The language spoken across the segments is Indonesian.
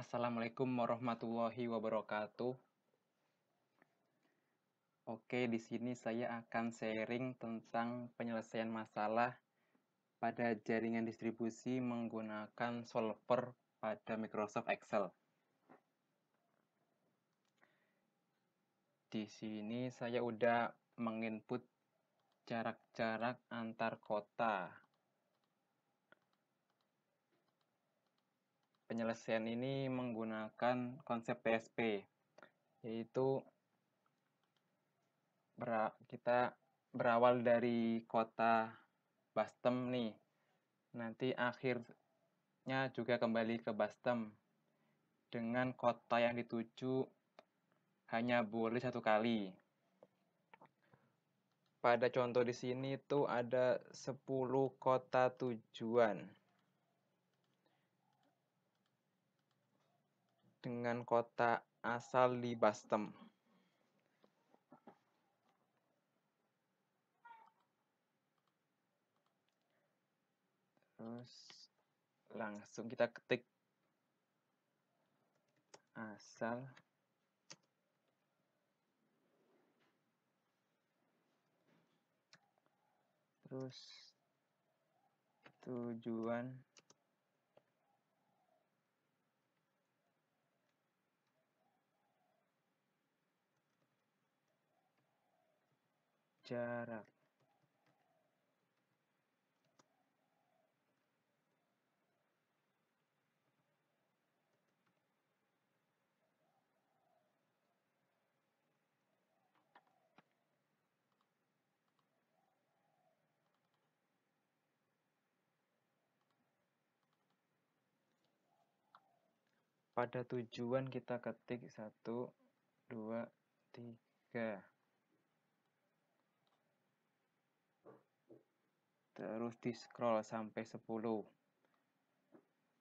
Assalamualaikum warahmatullahi wabarakatuh. Oke, di sini saya akan sharing tentang penyelesaian masalah pada jaringan distribusi menggunakan solver pada Microsoft Excel. Di sini saya udah menginput jarak-jarak antar kota penyelesaian ini menggunakan konsep PSP, yaitu kita berawal dari kota Bastem nih. Nanti akhirnya juga kembali ke Bastem dengan kota yang dituju hanya boleh satu kali. Pada contoh di sini tuh ada 10 kota tujuan. dengan kota asal di Bastem. Terus langsung kita ketik asal terus tujuan jarak. pada tujuan kita ketik satu, dua, tiga. terus di scroll sampai 10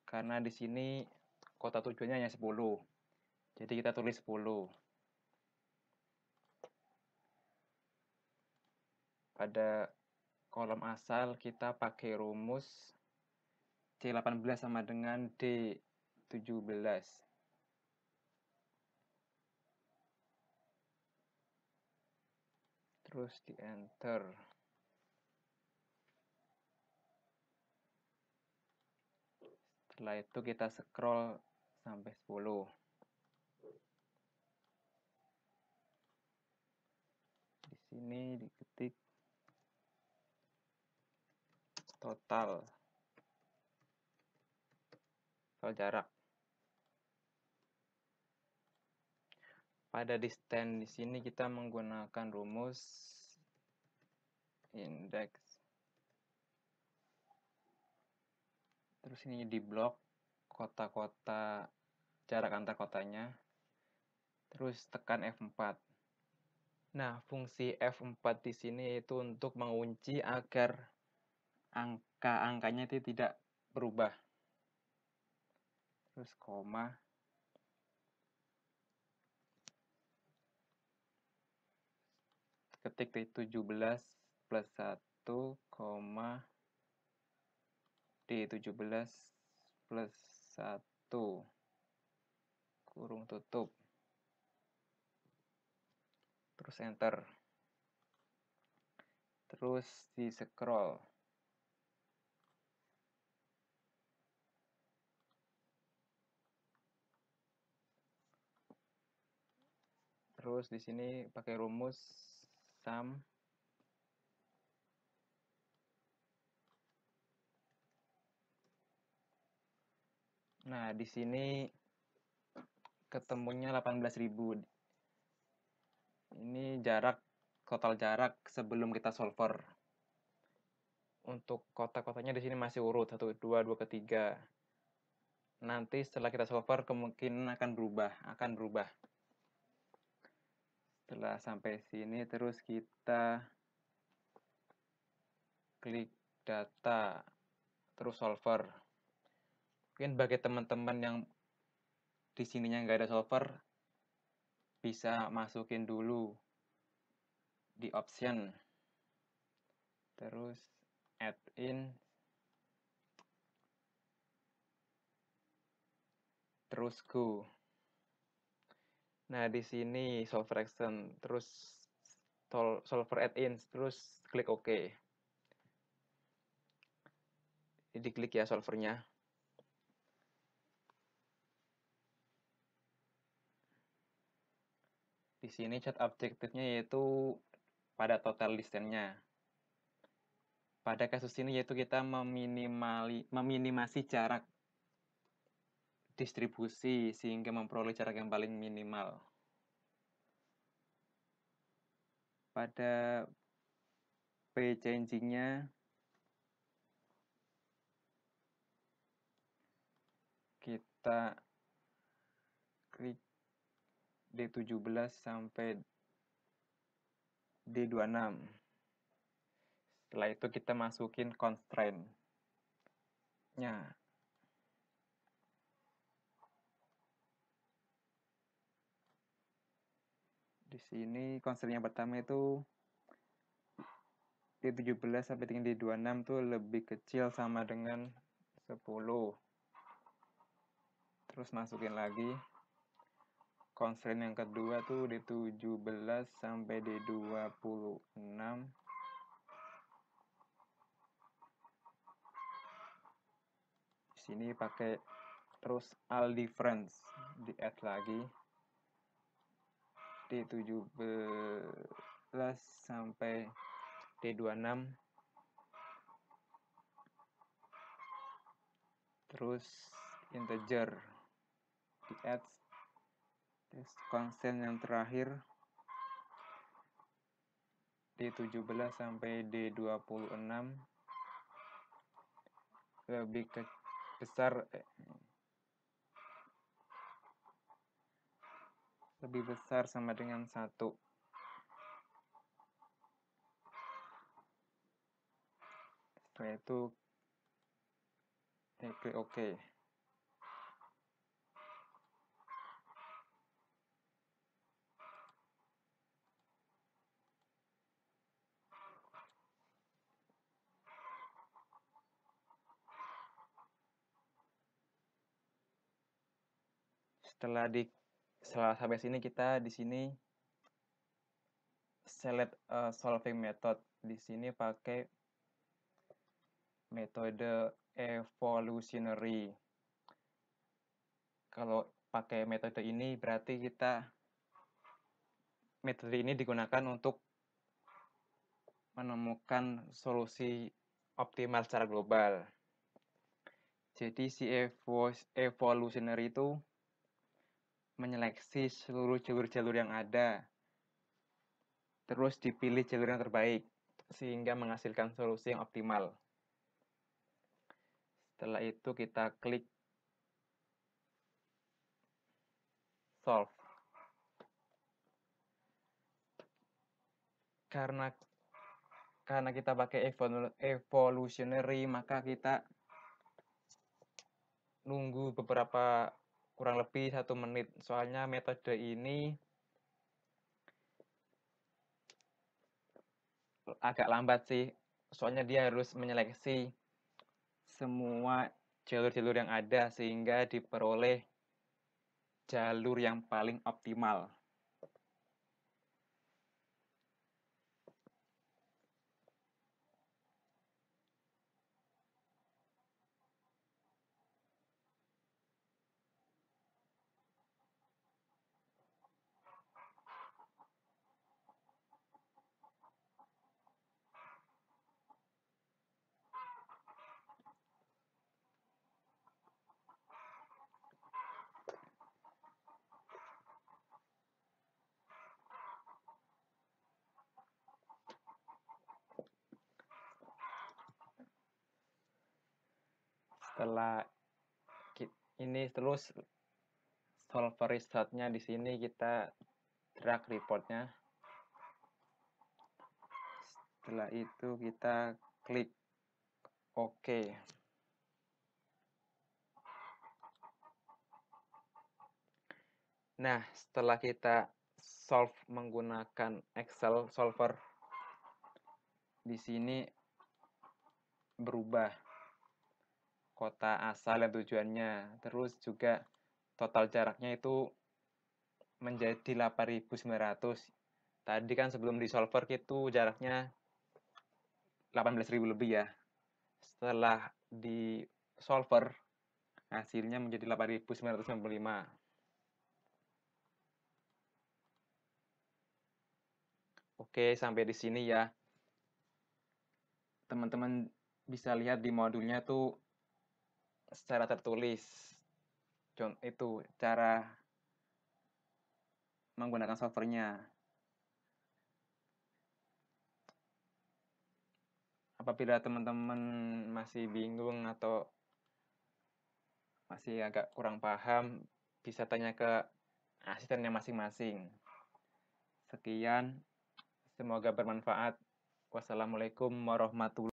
karena di sini kota tujuannya hanya 10 jadi kita tulis 10 pada kolom asal kita pakai rumus C18 sama dengan D17 terus di enter setelah itu kita scroll sampai 10 di sini diketik total total jarak pada distance di sini kita menggunakan rumus indeks terus ini di blok kota-kota jarak antar kotanya terus tekan F4 nah fungsi F4 di sini itu untuk mengunci agar angka-angkanya itu tidak berubah terus koma ketik 17 plus 1, koma D17 plus 1 kurung tutup terus enter terus di scroll terus di sini pakai rumus sum Nah, di sini ketemunya 18.000. Ini jarak total jarak sebelum kita solver. Untuk kotak-kotaknya di sini masih urut 1 2 2 3. Nanti setelah kita solver kemungkinan akan berubah, akan berubah. Setelah sampai sini terus kita klik data terus solver mungkin bagi teman-teman yang di sininya nggak ada solver bisa masukin dulu di option terus add in terus go nah di sini solver action terus solver add in terus klik OK jadi klik ya solvernya sini cat objektifnya yaitu pada total distance Pada kasus ini yaitu kita meminimali, meminimasi jarak distribusi sehingga memperoleh jarak yang paling minimal. Pada P changingnya kita klik D17 sampai D26. Setelah itu kita masukin constraint-nya. Di sini constraint yang pertama itu D17 sampai dengan D26 tuh lebih kecil sama dengan 10. Terus masukin lagi constraint yang kedua tuh di 17 sampai di 26 sini pakai terus all difference di add lagi di 17 sampai di 26 terus integer di add Terus konsen yang terakhir D17 sampai D26 lebih ke besar eh, lebih besar sama dengan satu. Setelah itu oke OK. setelah di setelah sampai sini kita di sini select uh, solving method di sini pakai metode evolutionary kalau pakai metode ini berarti kita metode ini digunakan untuk menemukan solusi optimal secara global. Jadi si evolutionary itu menyeleksi seluruh jalur-jalur yang ada, terus dipilih jalur yang terbaik, sehingga menghasilkan solusi yang optimal. Setelah itu kita klik solve. Karena karena kita pakai evol evolutionary, maka kita nunggu beberapa kurang lebih satu menit. Soalnya metode ini agak lambat sih. Soalnya dia harus menyeleksi semua jalur-jalur yang ada sehingga diperoleh jalur yang paling optimal. setelah ini terus solver resultnya di sini kita drag reportnya setelah itu kita klik OK nah setelah kita solve menggunakan Excel solver di sini berubah kota asal dan tujuannya. Terus juga total jaraknya itu menjadi 8.900. Tadi kan sebelum di solver itu jaraknya 18.000 lebih ya. Setelah di solver hasilnya menjadi 8.995. Oke, sampai di sini ya. Teman-teman bisa lihat di modulnya tuh secara tertulis contoh itu cara menggunakan solvernya apabila teman-teman masih bingung atau masih agak kurang paham bisa tanya ke asistennya masing-masing sekian semoga bermanfaat wassalamualaikum warahmatullahi